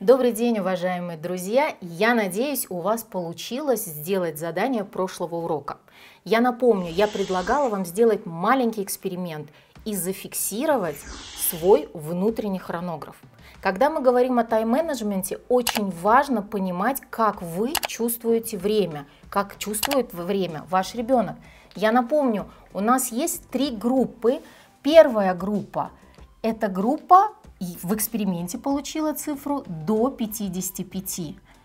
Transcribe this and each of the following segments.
Добрый день, уважаемые друзья! Я надеюсь, у вас получилось сделать задание прошлого урока. Я напомню, я предлагала вам сделать маленький эксперимент и зафиксировать свой внутренний хронограф. Когда мы говорим о тайм-менеджменте, очень важно понимать, как вы чувствуете время, как чувствует время ваш ребенок. Я напомню, у нас есть три группы. Первая группа – это группа и в эксперименте получила цифру до 55.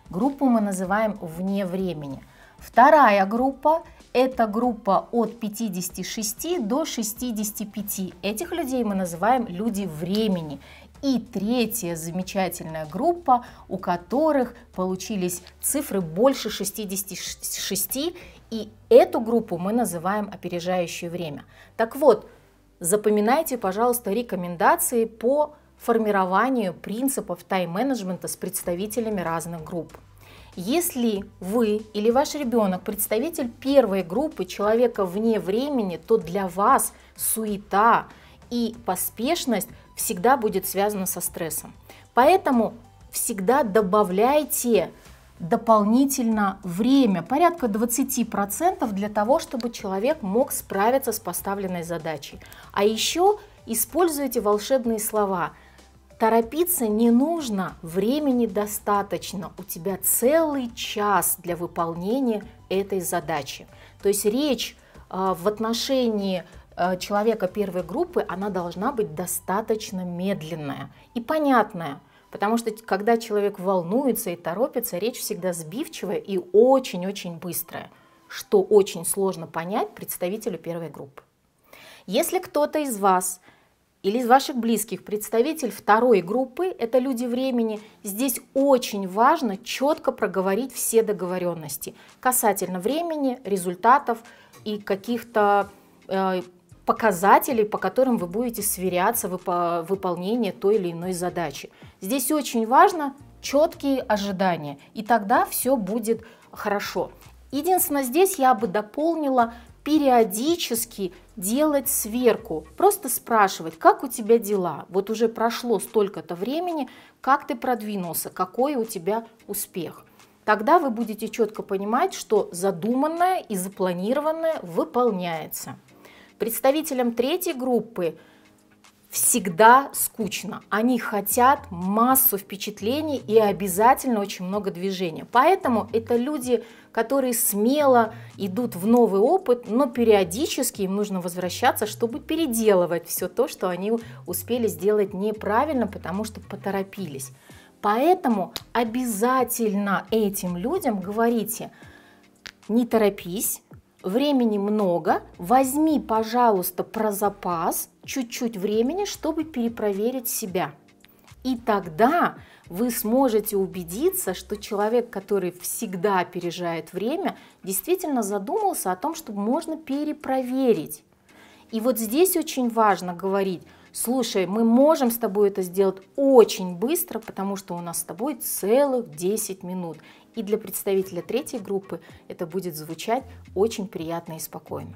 Группу мы называем вне времени. Вторая группа – это группа от 56 до 65. Этих людей мы называем люди времени. И третья замечательная группа, у которых получились цифры больше 66, и эту группу мы называем опережающее время. Так вот, запоминайте, пожалуйста, рекомендации по формированию принципов тайм-менеджмента с представителями разных групп. Если вы или ваш ребенок представитель первой группы человека вне времени, то для вас суета и поспешность всегда будет связана со стрессом. Поэтому всегда добавляйте дополнительно время, порядка 20% для того, чтобы человек мог справиться с поставленной задачей. А еще используйте волшебные слова – Торопиться не нужно, времени достаточно, у тебя целый час для выполнения этой задачи. То есть речь а, в отношении а, человека первой группы, она должна быть достаточно медленная и понятная. Потому что когда человек волнуется и торопится, речь всегда сбивчивая и очень-очень быстрая, что очень сложно понять представителю первой группы. Если кто-то из вас – или из ваших близких. Представитель второй группы – это люди времени. Здесь очень важно четко проговорить все договоренности касательно времени, результатов и каких-то э, показателей, по которым вы будете сверяться в выполнении той или иной задачи. Здесь очень важно четкие ожидания, и тогда все будет хорошо. Единственное, здесь я бы дополнила периодически делать сверку, просто спрашивать, как у тебя дела, вот уже прошло столько-то времени, как ты продвинулся, какой у тебя успех. Тогда вы будете четко понимать, что задуманное и запланированное выполняется. Представителям третьей группы – всегда скучно. Они хотят массу впечатлений и обязательно очень много движения. Поэтому это люди, которые смело идут в новый опыт, но периодически им нужно возвращаться, чтобы переделывать все то, что они успели сделать неправильно, потому что поторопились. Поэтому обязательно этим людям говорите, не торопись, времени много, возьми, пожалуйста, про запас чуть-чуть времени, чтобы перепроверить себя. И тогда вы сможете убедиться, что человек, который всегда опережает время, действительно задумался о том, что можно перепроверить. И вот здесь очень важно говорить, слушай, мы можем с тобой это сделать очень быстро, потому что у нас с тобой целых 10 минут. И для представителя третьей группы это будет звучать очень приятно и спокойно.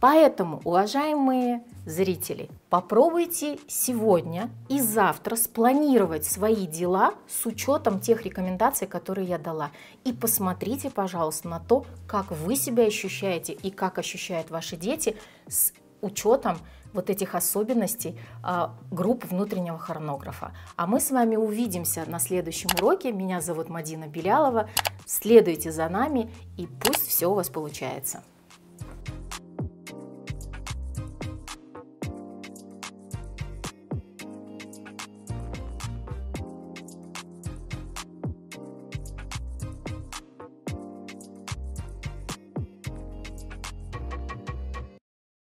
Поэтому, уважаемые зрители, попробуйте сегодня и завтра спланировать свои дела с учетом тех рекомендаций, которые я дала. И посмотрите, пожалуйста, на то, как вы себя ощущаете и как ощущают ваши дети с учетом вот этих особенностей а, групп внутреннего хронографа. А мы с вами увидимся на следующем уроке. Меня зовут Мадина Белялова. Следуйте за нами и пусть все у вас получается.